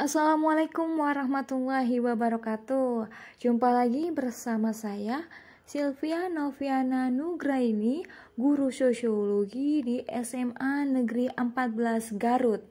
Assalamualaikum warahmatullahi wabarakatuh. Jumpa lagi bersama saya Sylvia Noviana Nugraini, guru sosiologi di SMA Negeri 14 Garut.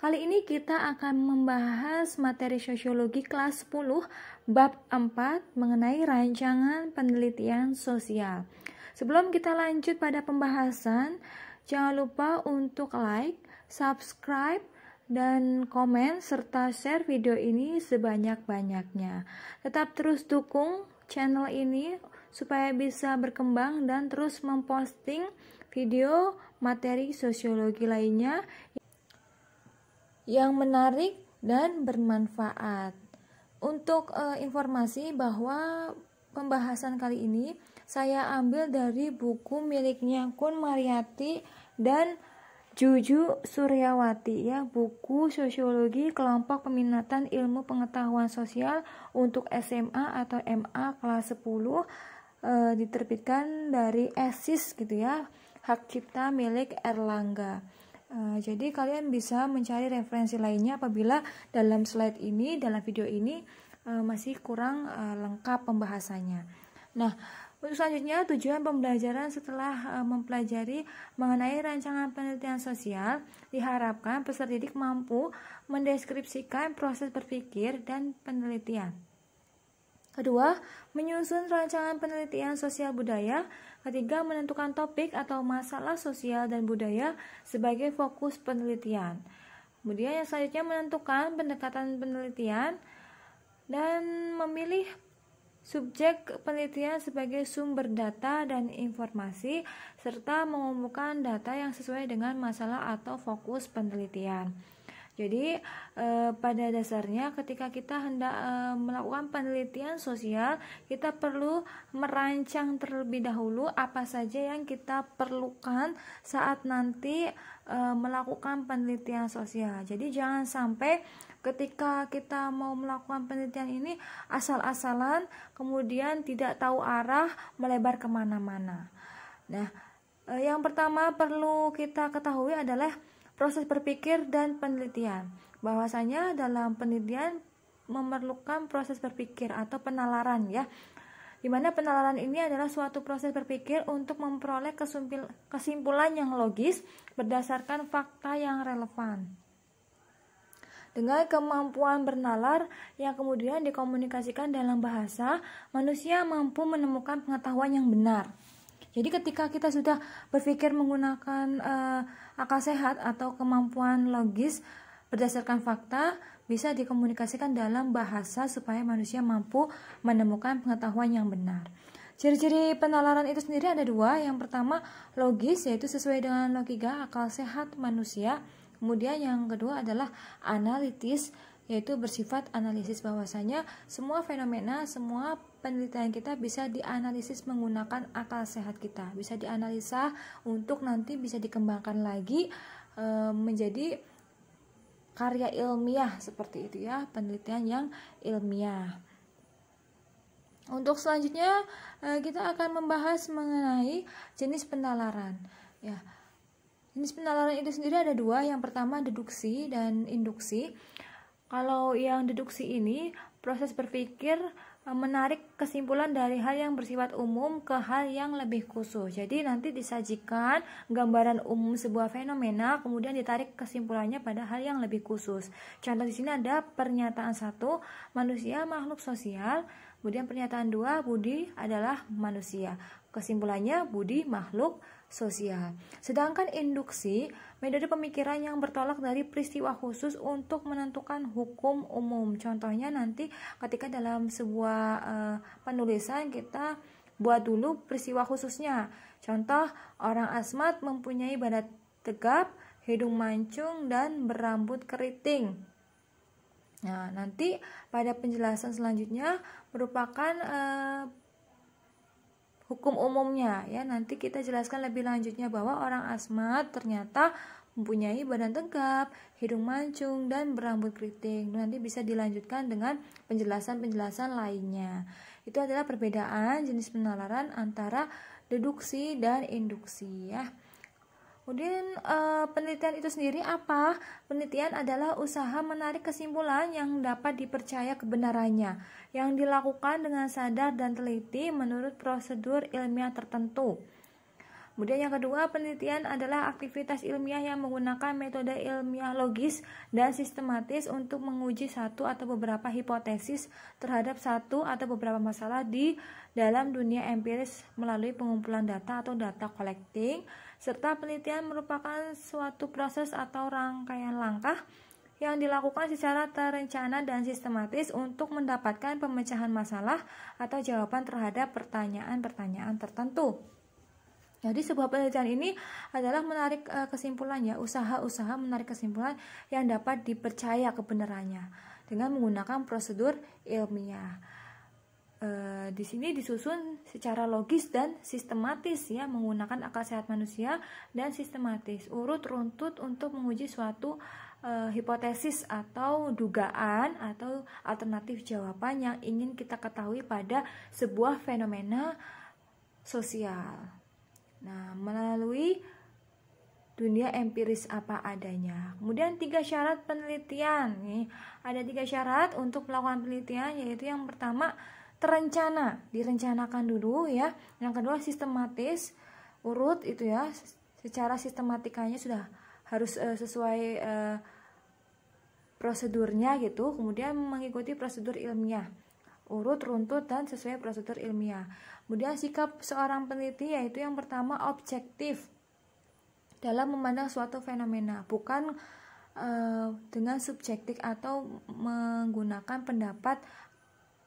Kali ini kita akan membahas materi sosiologi kelas 10 bab 4 mengenai rancangan penelitian sosial. Sebelum kita lanjut pada pembahasan, jangan lupa untuk like, subscribe, dan komen serta share video ini sebanyak-banyaknya. Tetap terus dukung channel ini supaya bisa berkembang dan terus memposting video materi sosiologi lainnya yang menarik dan bermanfaat. Untuk e, informasi bahwa pembahasan kali ini saya ambil dari buku miliknya Kun Mariati dan Juju Suryawati ya buku sosiologi kelompok peminatan ilmu pengetahuan sosial untuk SMA atau MA kelas 10 e, eh, diterbitkan dari Esis gitu ya hak cipta milik Erlangga e, jadi kalian bisa mencari referensi lainnya apabila dalam slide ini dalam video ini e, masih kurang e, lengkap pembahasannya nah untuk selanjutnya, tujuan pembelajaran setelah e, mempelajari mengenai rancangan penelitian sosial diharapkan peserta didik mampu mendeskripsikan proses berpikir dan penelitian. Kedua, menyusun rancangan penelitian sosial budaya. Ketiga, menentukan topik atau masalah sosial dan budaya sebagai fokus penelitian. Kemudian yang selanjutnya menentukan pendekatan penelitian dan memilih subjek penelitian sebagai sumber data dan informasi, serta mengumpulkan data yang sesuai dengan masalah atau fokus penelitian. Jadi e, pada dasarnya ketika kita hendak e, melakukan penelitian sosial, kita perlu merancang terlebih dahulu apa saja yang kita perlukan saat nanti e, melakukan penelitian sosial. Jadi jangan sampai ketika kita mau melakukan penelitian ini asal-asalan, kemudian tidak tahu arah, melebar kemana-mana. Nah, yang pertama perlu kita ketahui adalah proses berpikir dan penelitian. Bahwasanya dalam penelitian memerlukan proses berpikir atau penalaran ya. Di mana penalaran ini adalah suatu proses berpikir untuk memperoleh kesimpulan yang logis berdasarkan fakta yang relevan. Dengan kemampuan bernalar yang kemudian dikomunikasikan dalam bahasa, manusia mampu menemukan pengetahuan yang benar. Jadi ketika kita sudah berpikir menggunakan uh, akal sehat atau kemampuan logis berdasarkan fakta bisa dikomunikasikan dalam bahasa supaya manusia mampu menemukan pengetahuan yang benar. Ciri-ciri penalaran itu sendiri ada dua. Yang pertama logis yaitu sesuai dengan logika akal sehat manusia. Kemudian yang kedua adalah analitis yaitu bersifat analisis bahwasanya semua fenomena, semua penelitian kita bisa dianalisis menggunakan akal sehat kita, bisa dianalisa untuk nanti bisa dikembangkan lagi e, menjadi karya ilmiah seperti itu ya, penelitian yang ilmiah. Untuk selanjutnya e, kita akan membahas mengenai jenis penalaran ya. Jenis penalaran itu sendiri ada dua, yang pertama deduksi dan induksi. Kalau yang deduksi ini, proses berpikir e, menarik kesimpulan dari hal yang bersifat umum ke hal yang lebih khusus. Jadi nanti disajikan gambaran umum sebuah fenomena, kemudian ditarik kesimpulannya pada hal yang lebih khusus. Contoh di sini ada pernyataan satu, manusia makhluk sosial. Kemudian pernyataan dua, Budi adalah manusia. Kesimpulannya Budi makhluk sosial. Sedangkan induksi metode pemikiran yang bertolak dari peristiwa khusus untuk menentukan hukum umum. Contohnya nanti ketika dalam sebuah uh, penulisan kita buat dulu peristiwa khususnya. Contoh orang asmat mempunyai badan tegap, hidung mancung dan berambut keriting. Nah, nanti pada penjelasan selanjutnya merupakan uh, hukum umumnya ya nanti kita jelaskan lebih lanjutnya bahwa orang asmat ternyata mempunyai badan tegap, hidung mancung dan berambut keriting. Nanti bisa dilanjutkan dengan penjelasan-penjelasan lainnya. Itu adalah perbedaan jenis penalaran antara deduksi dan induksi ya. Kemudian uh, penelitian itu sendiri apa? Penelitian adalah usaha menarik kesimpulan yang dapat dipercaya kebenarannya, yang dilakukan dengan sadar dan teliti menurut prosedur ilmiah tertentu. Kemudian yang kedua, penelitian adalah aktivitas ilmiah yang menggunakan metode ilmiah logis dan sistematis untuk menguji satu atau beberapa hipotesis terhadap satu atau beberapa masalah di dalam dunia empiris melalui pengumpulan data atau data collecting serta penelitian merupakan suatu proses atau rangkaian langkah yang dilakukan secara terencana dan sistematis untuk mendapatkan pemecahan masalah atau jawaban terhadap pertanyaan-pertanyaan tertentu. Jadi sebuah penelitian ini adalah menarik eh, kesimpulan ya, usaha-usaha menarik kesimpulan yang dapat dipercaya kebenarannya dengan menggunakan prosedur ilmiah e, di sini disusun secara logis dan sistematis ya menggunakan akal sehat manusia dan sistematis urut runtut untuk menguji suatu e, hipotesis atau dugaan atau alternatif jawaban yang ingin kita ketahui pada sebuah fenomena sosial. Nah, melalui dunia empiris apa adanya. Kemudian tiga syarat penelitian nih. Ada tiga syarat untuk melakukan penelitian yaitu yang pertama terencana direncanakan dulu ya yang kedua sistematis urut itu ya secara sistematikanya sudah harus uh, sesuai uh, prosedurnya gitu kemudian mengikuti prosedur ilmiah urut runtut dan sesuai prosedur ilmiah kemudian sikap seorang peneliti yaitu yang pertama objektif dalam memandang suatu fenomena bukan uh, dengan subjektif atau menggunakan pendapat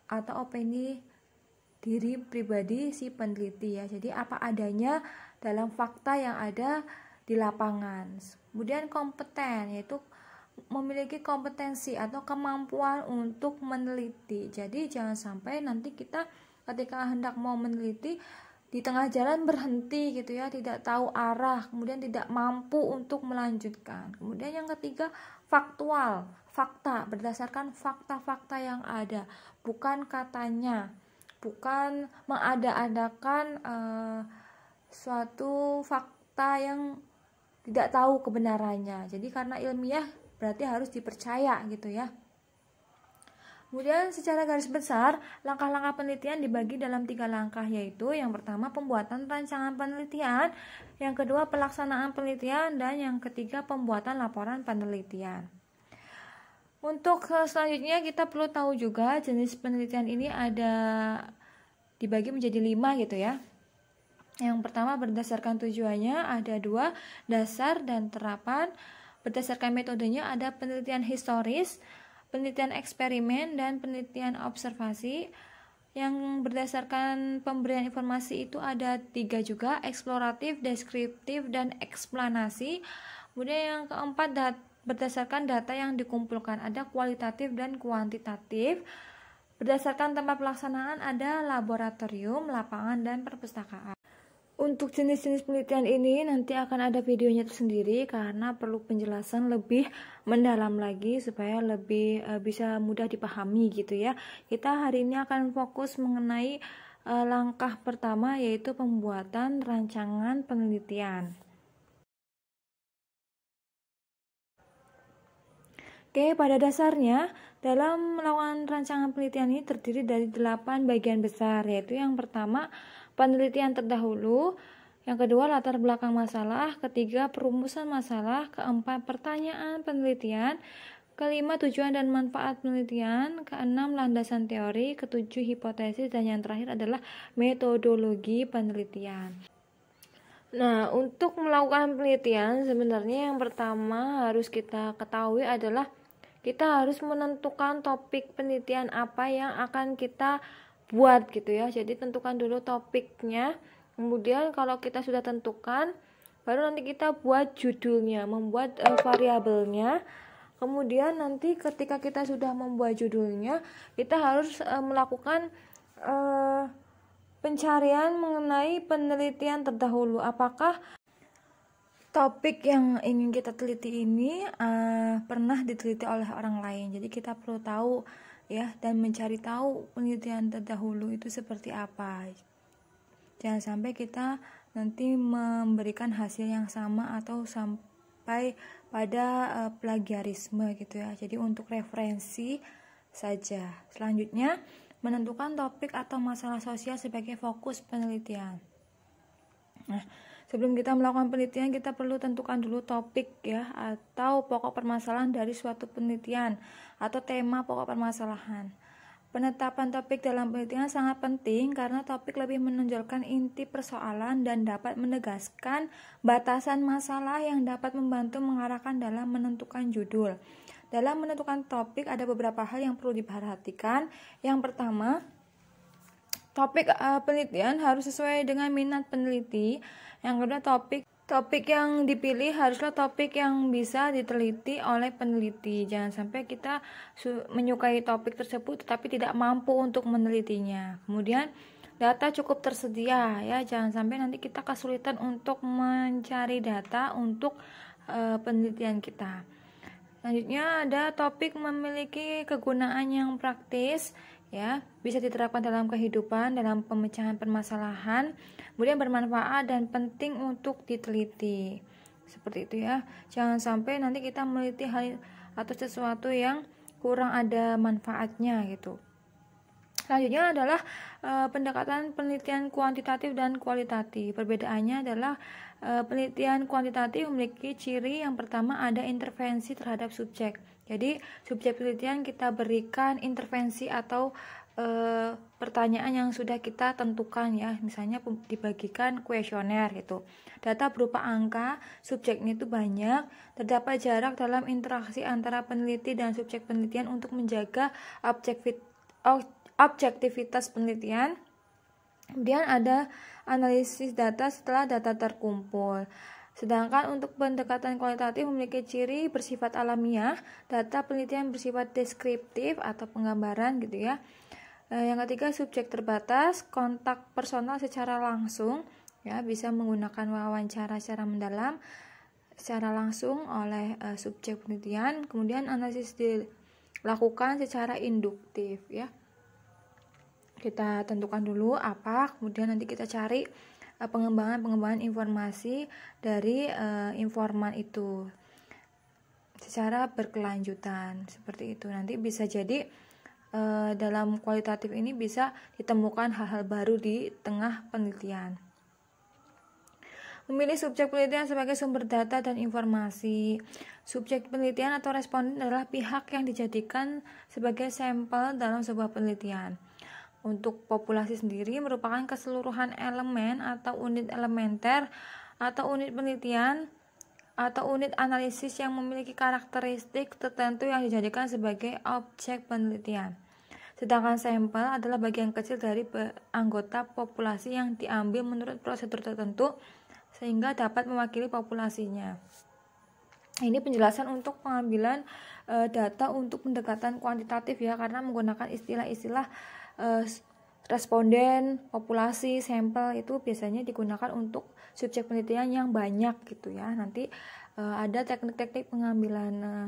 atau opini diri pribadi si peneliti ya. Jadi apa adanya dalam fakta yang ada di lapangan. Kemudian kompeten yaitu memiliki kompetensi atau kemampuan untuk meneliti. Jadi jangan sampai nanti kita ketika hendak mau meneliti di tengah jalan berhenti gitu ya, tidak tahu arah, kemudian tidak mampu untuk melanjutkan. Kemudian yang ketiga faktual fakta, berdasarkan fakta-fakta yang ada, bukan katanya, bukan mengada-adakan uh, suatu fakta yang tidak tahu kebenarannya. Jadi karena ilmiah berarti harus dipercaya gitu ya. Kemudian secara garis besar, langkah-langkah penelitian dibagi dalam tiga langkah yaitu yang pertama pembuatan rancangan penelitian, yang kedua pelaksanaan penelitian, dan yang ketiga pembuatan laporan penelitian. Untuk eh, selanjutnya kita perlu tahu juga jenis penelitian ini ada dibagi menjadi lima gitu ya. Yang pertama berdasarkan tujuannya ada dua dasar dan terapan. Berdasarkan metodenya ada penelitian historis, penelitian eksperimen dan penelitian observasi. Yang berdasarkan pemberian informasi itu ada tiga juga eksploratif, deskriptif dan eksplanasi. Kemudian yang keempat data berdasarkan data yang dikumpulkan. Ada kualitatif dan kuantitatif. Berdasarkan tempat pelaksanaan ada laboratorium, lapangan, dan perpustakaan. Untuk jenis-jenis penelitian ini nanti akan ada videonya tersendiri karena perlu penjelasan lebih mendalam lagi supaya lebih e, bisa mudah dipahami gitu ya. Kita hari ini akan fokus mengenai e, langkah pertama yaitu pembuatan rancangan penelitian. Oke, pada dasarnya dalam melakukan rancangan penelitian ini terdiri dari 8 bagian besar, yaitu yang pertama penelitian terdahulu, yang kedua latar belakang masalah, ketiga perumusan masalah, keempat pertanyaan penelitian, kelima tujuan dan manfaat penelitian, keenam landasan teori, ketujuh hipotesis dan yang terakhir adalah metodologi penelitian. Nah, untuk melakukan penelitian sebenarnya yang pertama harus kita ketahui adalah kita harus menentukan topik penelitian apa yang akan kita buat gitu ya. Jadi tentukan dulu topiknya. Kemudian kalau kita sudah tentukan, baru nanti kita buat judulnya, membuat uh, variabelnya. Kemudian nanti ketika kita sudah membuat judulnya, kita harus uh, melakukan uh, pencarian mengenai penelitian terdahulu. Apakah topik yang ingin kita teliti ini uh, pernah diteliti oleh orang lain jadi kita perlu tahu ya dan mencari tahu penelitian terdahulu itu seperti apa jangan sampai kita nanti memberikan hasil yang sama atau sampai pada uh, plagiarisme gitu ya jadi untuk referensi saja selanjutnya menentukan topik atau masalah sosial sebagai fokus penelitian nah Sebelum kita melakukan penelitian, kita perlu tentukan dulu topik ya atau pokok permasalahan dari suatu penelitian atau tema pokok permasalahan. Penetapan topik dalam penelitian sangat penting karena topik lebih menonjolkan inti persoalan dan dapat menegaskan batasan masalah yang dapat membantu mengarahkan dalam menentukan judul. Dalam menentukan topik ada beberapa hal yang perlu diperhatikan. Yang pertama, topik uh, penelitian harus sesuai dengan minat peneliti. Yang kedua topik topik yang dipilih haruslah topik yang bisa diteliti oleh peneliti. Jangan sampai kita menyukai topik tersebut tetapi tidak mampu untuk menelitinya. Kemudian data cukup tersedia ya, jangan sampai nanti kita kesulitan untuk mencari data untuk uh, penelitian kita. Selanjutnya ada topik memiliki kegunaan yang praktis ya bisa diterapkan dalam kehidupan dalam pemecahan permasalahan kemudian bermanfaat dan penting untuk diteliti seperti itu ya jangan sampai nanti kita meneliti hal atau sesuatu yang kurang ada manfaatnya gitu Selanjutnya adalah e, pendekatan penelitian kuantitatif dan kualitatif. Perbedaannya adalah e, penelitian kuantitatif memiliki ciri yang pertama ada intervensi terhadap subjek. Jadi, subjek penelitian kita berikan intervensi atau e, pertanyaan yang sudah kita tentukan ya, misalnya dibagikan kuesioner gitu. Data berupa angka, subjeknya itu banyak, terdapat jarak dalam interaksi antara peneliti dan subjek penelitian untuk menjaga objektif objektivitas penelitian. Kemudian ada analisis data setelah data terkumpul. Sedangkan untuk pendekatan kualitatif memiliki ciri bersifat alamiah, data penelitian bersifat deskriptif atau penggambaran gitu ya. Eh, yang ketiga subjek terbatas, kontak personal secara langsung ya bisa menggunakan wawancara secara mendalam secara langsung oleh uh, subjek penelitian, kemudian analisis dilakukan secara induktif ya kita tentukan dulu apa kemudian nanti kita cari pengembangan-pengembangan eh, informasi dari uh, informan itu secara berkelanjutan seperti itu nanti bisa jadi uh, dalam kualitatif ini bisa ditemukan hal-hal baru di tengah penelitian memilih subjek penelitian sebagai sumber data dan informasi. Subjek penelitian atau responden adalah pihak yang dijadikan sebagai sampel dalam sebuah penelitian. Untuk populasi sendiri merupakan keseluruhan elemen atau unit elementer atau unit penelitian atau unit analisis yang memiliki karakteristik tertentu yang dijadikan sebagai objek penelitian. Sedangkan sampel adalah bagian kecil dari anggota populasi yang diambil menurut prosedur tertentu sehingga dapat mewakili populasinya. Ini penjelasan untuk pengambilan e, data untuk pendekatan kuantitatif ya karena menggunakan istilah-istilah Eh, responden, populasi, sampel itu biasanya digunakan untuk subjek penelitian yang banyak gitu ya. Nanti uh, ada teknik-teknik pengambilan uh,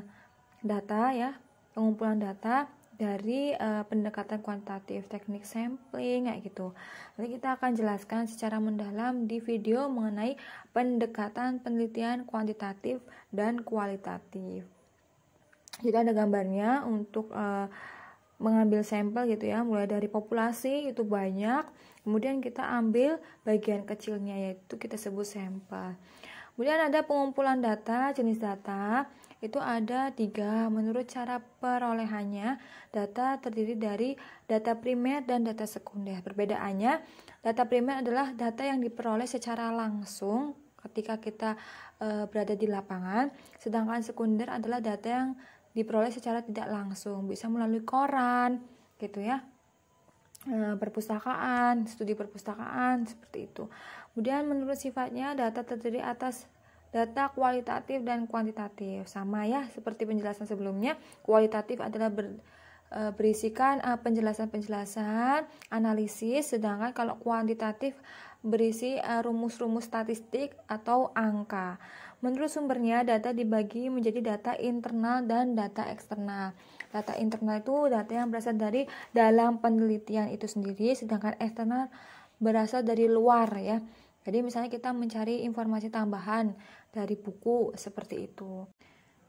data ya, pengumpulan data dari uh, pendekatan kuantitatif, teknik sampling kayak gitu. Nanti kita akan jelaskan secara mendalam di video mengenai pendekatan penelitian kuantitatif dan kualitatif. Jadi ada gambarnya untuk uh, mengambil sampel gitu ya, mulai dari populasi itu banyak, kemudian kita ambil bagian kecilnya yaitu kita sebut sampel. Kemudian ada pengumpulan data, jenis data itu ada tiga menurut cara perolehannya data terdiri dari data primer dan data sekunder perbedaannya data primer adalah data yang diperoleh secara langsung ketika kita e, berada di lapangan sedangkan sekunder adalah data yang diperoleh secara tidak langsung bisa melalui koran gitu ya eh, perpustakaan, studi perpustakaan seperti itu. Kemudian menurut sifatnya data terdiri atas data kualitatif dan kuantitatif. Sama ya seperti penjelasan sebelumnya, kualitatif adalah ber, Eh, berisikan eh, penjelasan-penjelasan, analisis, sedangkan kalau kuantitatif berisi eh, rumus-rumus statistik atau angka. Menurut sumbernya, data dibagi menjadi data internal dan data eksternal. Data internal itu data yang berasal dari dalam penelitian itu sendiri, sedangkan eksternal berasal dari luar ya. Jadi misalnya kita mencari informasi tambahan dari buku seperti itu.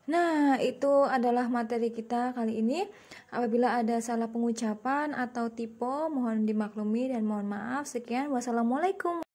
Nah, itu adalah materi kita kali ini. Apabila ada salah pengucapan atau typo mohon dimaklumi dan mohon maaf. Sekian, wassalamualaikum.